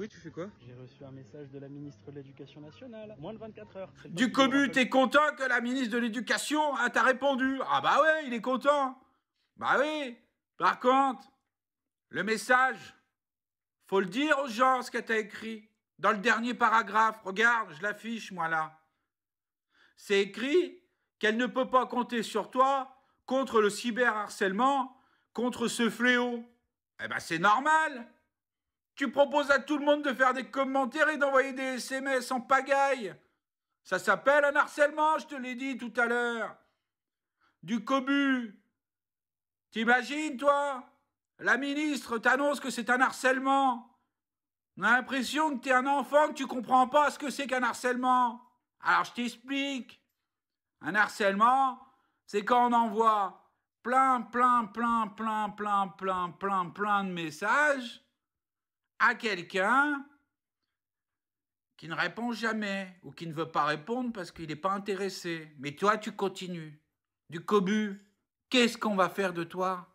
Eh tu fais quoi J'ai reçu un message de la ministre de l'Éducation nationale. Moins de 24 heures. Du cobu, t'es content que la ministre de l'Éducation t'a répondu Ah bah ouais, il est content. Bah oui. Par contre, le message, faut le dire aux gens ce qu'elle t'a écrit. Dans le dernier paragraphe, regarde, je l'affiche moi là. C'est écrit qu'elle ne peut pas compter sur toi contre le cyberharcèlement, contre ce fléau. Eh ben c'est normal tu proposes à tout le monde de faire des commentaires et d'envoyer des SMS en pagaille. Ça s'appelle un harcèlement, je te l'ai dit tout à l'heure. Du cobu. T'imagines, toi La ministre t'annonce que c'est un harcèlement. On a l'impression que t'es un enfant, que tu comprends pas ce que c'est qu'un harcèlement. Alors je t'explique. Un harcèlement, c'est quand on envoie plein, plein, plein, plein, plein, plein, plein, plein de messages à quelqu'un qui ne répond jamais ou qui ne veut pas répondre parce qu'il n'est pas intéressé. Mais toi, tu continues. Du cobu, qu'est-ce qu'on va faire de toi